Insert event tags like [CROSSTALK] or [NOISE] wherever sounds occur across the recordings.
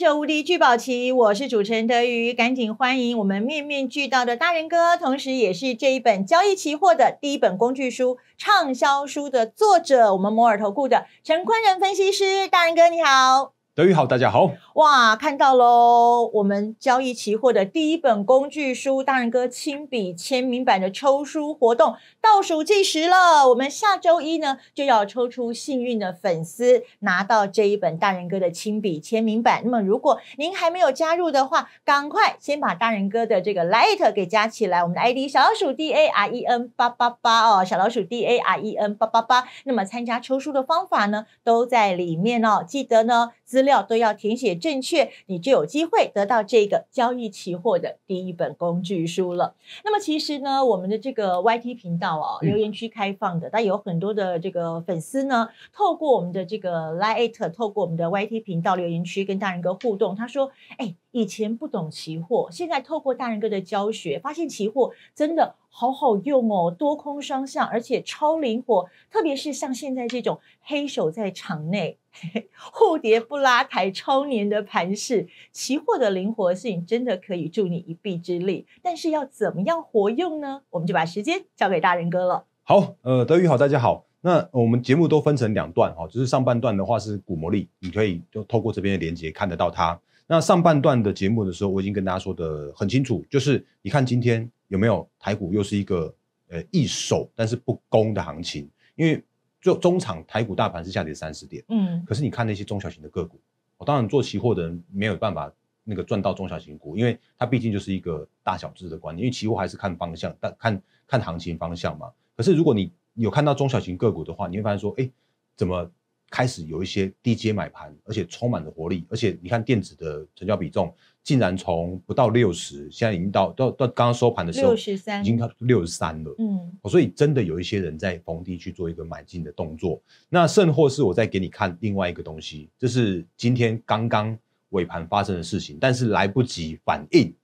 者无敌聚宝奇，我是主持人德瑜，赶紧欢迎我们面面俱到的大仁哥，同时也是这一本交易期货的第一本工具书畅销书的作者，我们摩尔投顾的陈坤仁分析师，大仁哥你好。德宇好，大家好！哇，看到喽！我们交易期货的第一本工具书，大人哥亲笔签名版的抽书活动倒数计时了。我们下周一呢就要抽出幸运的粉丝，拿到这一本大人哥的亲笔签名版。那么如果您还没有加入的话，赶快先把大人哥的这个 light 给加起来。我们的 ID 小老鼠 D A R E N 八八八哦，小老鼠 D A R E N 八八八。那么参加抽书的方法呢，都在里面哦。记得呢。资料都要填写正确，你就有机会得到这个交易期货的第一本工具书了。那么其实呢，我们的这个 YT 频道啊，留言区开放的，但有很多的这个粉丝呢，透过我们的这个 Lite，透过我们的 YT 频道留言区跟大人哥互动。他说：“哎，以前不懂期货，现在透过大人哥的教学，发现期货真的好好用哦，多空双向，而且超灵活。特别是像现在这种黑手在场内。” [LAUGHS] 蝴蝶不拉台超年的盘势，期货的灵活性真的可以助你一臂之力，但是要怎么样活用呢？我们就把时间交给大人哥了。好，呃，德宇好，大家好。那我们节目都分成两段哈，就是上半段的话是股魔力，你可以就透过这边的连接看得到它。那上半段的节目的时候，我已经跟大家说的很清楚，就是你看今天有没有台股又是一个呃易守但是不攻的行情，因为。就中场台股大盘是下跌三十点，嗯，可是你看那些中小型的个股，我当然做期货的人没有办法那个赚到中小型股，因为它毕竟就是一个大小资的观念，因为期货还是看方向，但看看行情方向嘛。可是如果你有看到中小型个股的话，你会发现说，哎，怎么？开始有一些低阶买盘，而且充满了活力，而且你看电子的成交比重竟然从不到六十，现在已经到到到刚刚收盘的时候六十三，已经到六十三了。嗯，所以真的有一些人在逢低去做一个买进的动作。那甚或是我再给你看另外一个东西，就是今天刚刚尾盘发生的事情，但是来不及反应。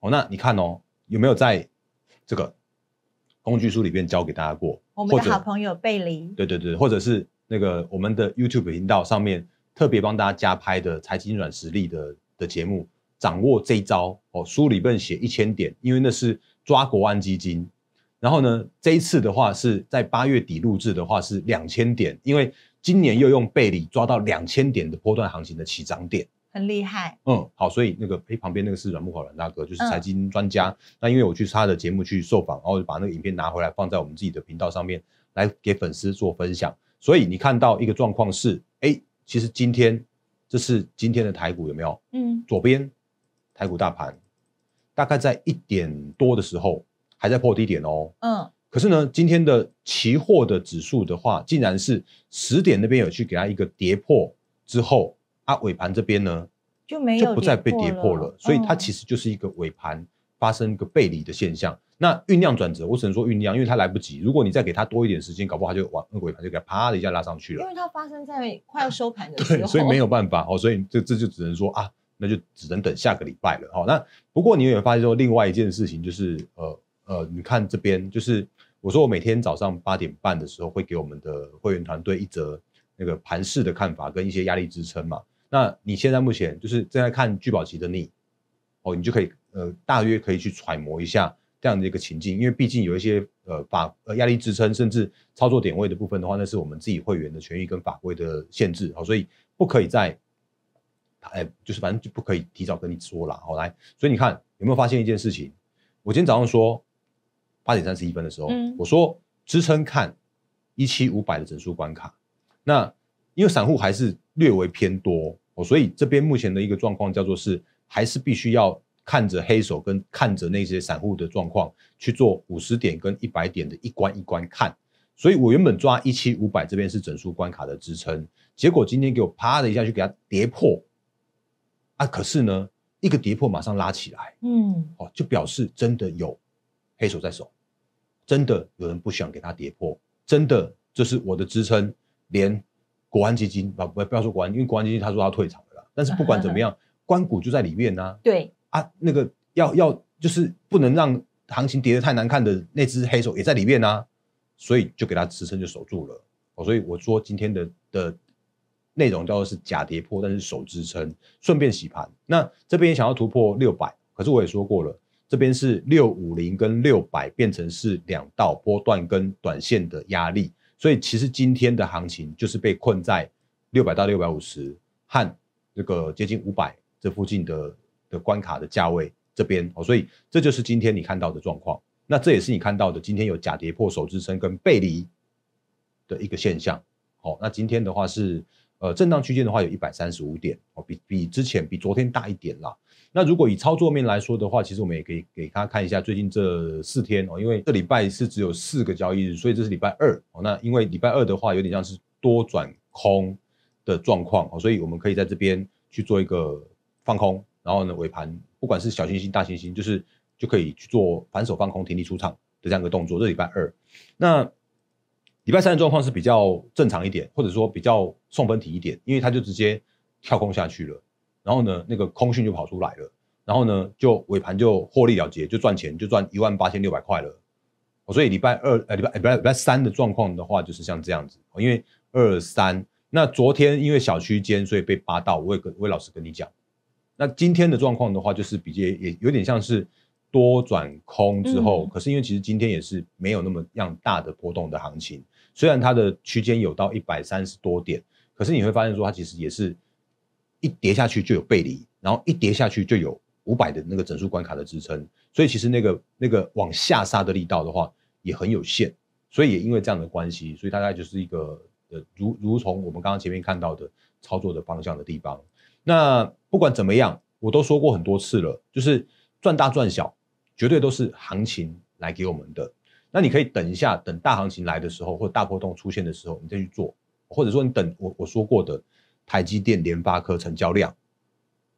哦，那你看哦，有没有在这个工具书里面教给大家过？我们的好朋友贝林，对对对，或者是。那个我们的 YouTube 频道上面特别帮大家加拍的财经软实力的的节目，掌握这招哦，书里边写一千点，因为那是抓国安基金，然后呢，这一次的话是在八月底录制的话是两千点，因为今年又用背离抓到两千点的波段行情的起涨点，很厉害。嗯，好，所以那个诶，旁边那个是阮木考阮大哥，就是财经专家。那因为我去他的节目去受访，然后就把那个影片拿回来放在我们自己的频道上面来给粉丝做分享。所以你看到一个状况是，哎，其实今天这是今天的台股有没有？嗯，左边台股大盘大概在一点多的时候还在破低点哦。嗯，可是呢，今天的期货的指数的话，竟然是十点那边有去给它一个跌破之后，啊，尾盘这边呢就没有不再被跌破了，所以它其实就是一个尾盘。发生一个背离的现象，那酝酿转折，我只能说酝酿，因为它来不及。如果你再给它多一点时间，搞不好就往恶鬼盘就它啪的一下拉上去了。因为它发生在快要收盘的时候，所以没有办法哦。所以这这就只能说啊，那就只能等下个礼拜了哦，那不过你有发现说，另外一件事情就是呃呃，你看这边就是我说我每天早上八点半的时候会给我们的会员团队一则那个盘市的看法跟一些压力支撑嘛。那你现在目前就是正在看聚宝期的你，哦，你就可以呃，大约可以去揣摩一下这样的一个情境，因为毕竟有一些呃法呃压力支撑，甚至操作点位的部分的话，那是我们自己会员的权益跟法规的限制，好，所以不可以在，哎，就是反正就不可以提早跟你说了，好来，所以你看有没有发现一件事情？我今天早上说八点三十一分的时候，我说支撑看一七五百的整数关卡，那因为散户还是略微偏多，哦，所以这边目前的一个状况叫做是。还是必须要看着黑手跟看着那些散户的状况去做五十点跟一百点的一关一关看，所以我原本抓一七五百这边是整数关卡的支撑，结果今天给我啪的一下就给它跌破，啊！可是呢，一个跌破马上拉起来，嗯，哦，就表示真的有黑手在手，真的有人不想给它跌破，真的这是我的支撑，连国安基金啊不不要说国安，因为国安基金他说要退场了，但是不管怎么样。关谷就在里面呢，对啊，那个要要就是不能让行情跌得太难看的那只黑手也在里面呢，所以就给它支撑就守住了。哦，所以我说今天的的内容叫做是假跌破，但是守支撑，顺便洗盘。那这边想要突破六百，可是我也说过了，这边是六五零跟六百变成是两道波段跟短线的压力，所以其实今天的行情就是被困在六百到六百五十和这个接近五百。这附近的的关卡的价位这边哦，所以这就是今天你看到的状况。那这也是你看到的今天有假跌破手支撑跟背离的一个现象。好，那今天的话是呃震荡区间的话有一百三十五点哦，比比之前比昨天大一点啦。那如果以操作面来说的话，其实我们也可以给大家看一下最近这四天哦，因为这礼拜是只有四个交易日，所以这是礼拜二哦。那因为礼拜二的话有点像是多转空的状况哦，所以我们可以在这边去做一个。放空，然后呢，尾盘不管是小星星、大星星，就是就可以去做反手放空、停利出场的这样一个动作。这礼拜二，那礼拜三的状况是比较正常一点，或者说比较送分题一点，因为他就直接跳空下去了，然后呢，那个空讯就跑出来了，然后呢，就尾盘就获利了结，就赚钱，就赚一万八千六百块了。所以礼拜二，呃，礼拜礼拜礼拜三的状况的话，就是像这样子，因为二三那昨天因为小区间，所以被扒到。我也跟魏老师跟你讲。那今天的状况的话，就是比较也有点像是多转空之后，可是因为其实今天也是没有那么样大的波动的行情，虽然它的区间有到一百三十多点，可是你会发现说它其实也是一跌下去就有背离，然后一跌下去就有五百的那个整数关卡的支撑，所以其实那个那个往下杀的力道的话也很有限，所以也因为这样的关系，所以大概就是一个呃如如从我们刚刚前面看到的操作的方向的地方。那不管怎么样，我都说过很多次了，就是赚大赚小，绝对都是行情来给我们的。那你可以等一下，等大行情来的时候，或大波动出现的时候，你再去做；或者说你等我我说过的台积电、联发科成交量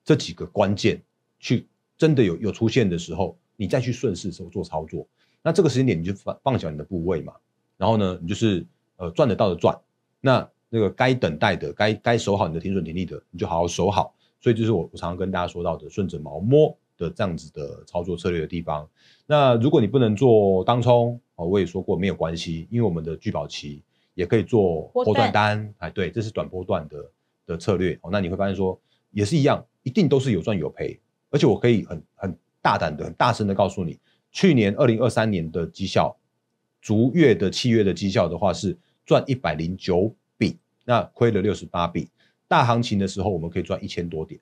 这几个关键，去真的有有出现的时候，你再去顺势时候做操作。那这个时间点你就放放小你的部位嘛，然后呢，你就是呃赚得到的赚。那那个该等待的，该该守好你的停损停利的，你就好好守好。所以就是我我常常跟大家说到的，顺着毛摸的这样子的操作策略的地方。那如果你不能做当冲，哦，我也说过没有关系，因为我们的聚宝期也可以做波段单，哎，对，这是短波段的的策略。哦，那你会发现说也是一样，一定都是有赚有赔。而且我可以很很大胆的、很大声的告诉你，去年二零二三年的绩效，逐月的契约的绩效的话是赚一百零九。那亏了六十八笔，大行情的时候我们可以赚一千多点，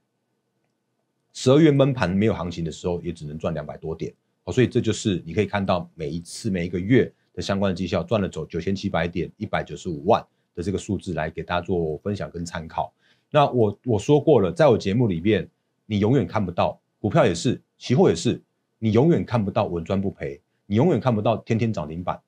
十二月闷盘没有行情的时候也只能赚两百多点。好，所以这就是你可以看到每一次每一个月的相关绩效，赚了走九千七百点，一百九十五万的这个数字来给大家做分享跟参考。那我我说过了，在我节目里面，你永远看不到股票也是，期货也是，你永远看不到稳赚不赔，你永远看不到天天涨停板，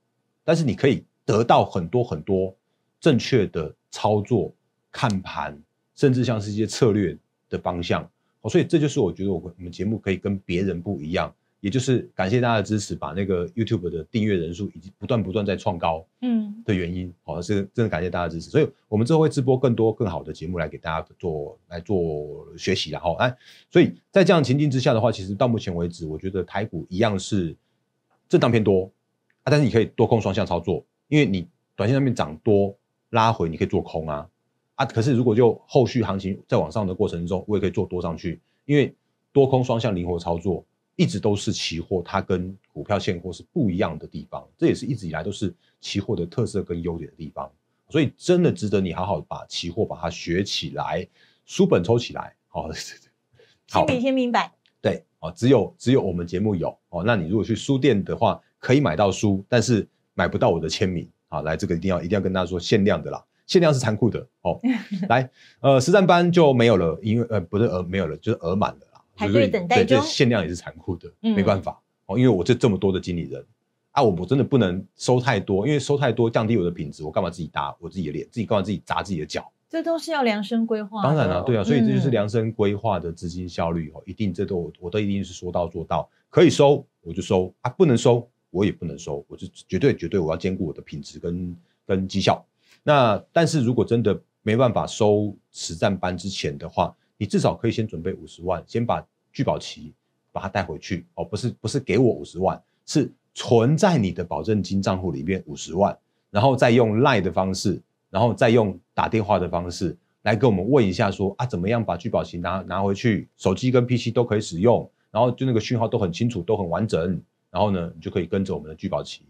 但是你可以得到很多很多正确的。操作、看盘，甚至像是一些策略的方向，哦，所以这就是我觉得我我们节目可以跟别人不一样，也就是感谢大家的支持，把那个 YouTube 的订阅人数已经不断不断在创高，嗯，的原因，哦，是，真的感谢大家支持，所以我们之后会直播更多更好的节目来给大家做来做学习然后哎，所以在这样情境之下的话，其实到目前为止，我觉得台股一样是震荡偏多，啊，但是你可以多空双向操作，因为你短线上面涨多。拉回你可以做空啊，啊！可是如果就后续行情在往上的过程中，我也可以做多上去，因为多空双向灵活操作一直都是期货它跟股票现货是不一样的地方，这也是一直以来都是期货的特色跟优点的地方，所以真的值得你好好把期货把它学起来，书本抽起来，哦，好，名先明白。对，哦，只有只有我们节目有哦，那你如果去书店的话可以买到书，但是买不到我的签名。好，来这个一定要一定要跟大家说限量的啦，限量是残酷的哦。来，呃，实战班就没有了，因为呃，不是呃没有了，就是额满的啦。排队等待就限量也是残酷的，没办法哦，因为我这这么多的经理人啊，我我真的不能收太多，因为收太多降低我的品质，我干嘛自己搭我自己的脸，自己干嘛自己砸自己的脚？这都是要量身规划。当然了，对啊，所以这就是量身规划的资金效率哦，一定这都我我都一定是说到做到，可以收我就收啊，不能收。我也不能收，我就绝对绝对我要兼顾我的品质跟跟绩效。那但是如果真的没办法收实战班之前的话，你至少可以先准备五十万，先把聚宝期把它带回去哦，不是不是给我五十万，是存在你的保证金账户里面五十万，然后再用赖的方式，然后再用打电话的方式来给我们问一下说啊，怎么样把聚宝期拿拿回去？手机跟 PC 都可以使用，然后就那个讯号都很清楚，都很完整。然后呢，你就可以跟着我们的聚宝奇，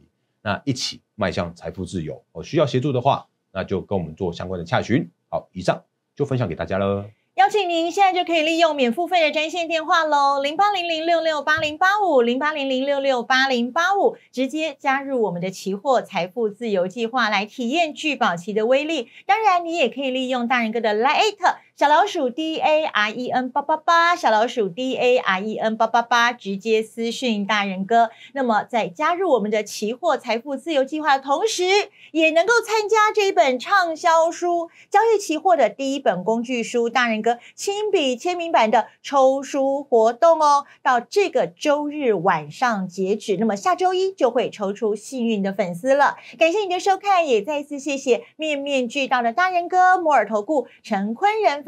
那一起迈向财富自由。哦，需要协助的话，那就跟我们做相关的洽询。好，以上就分享给大家了。邀请您现在就可以利用免付费的专线电话喽，零八零零六六八零八五，零八零零六六八零八五，直接加入我们的期货财富自由计划，来体验聚宝奇的威力。当然，你也可以利用大人哥的 Line。小老鼠 D A R E N 八八八，小老鼠 D A R E N 八八八，直接私讯大人哥。那么，在加入我们的期货财富自由计划的同时，也能够参加这一本畅销书《交易期货的第一本工具书》大人哥亲笔签名版的抽书活动哦。到这个周日晚上截止，那么下周一就会抽出幸运的粉丝了。感谢你的收看，也再一次谢谢面面俱到的大人哥摩尔投顾陈坤仁。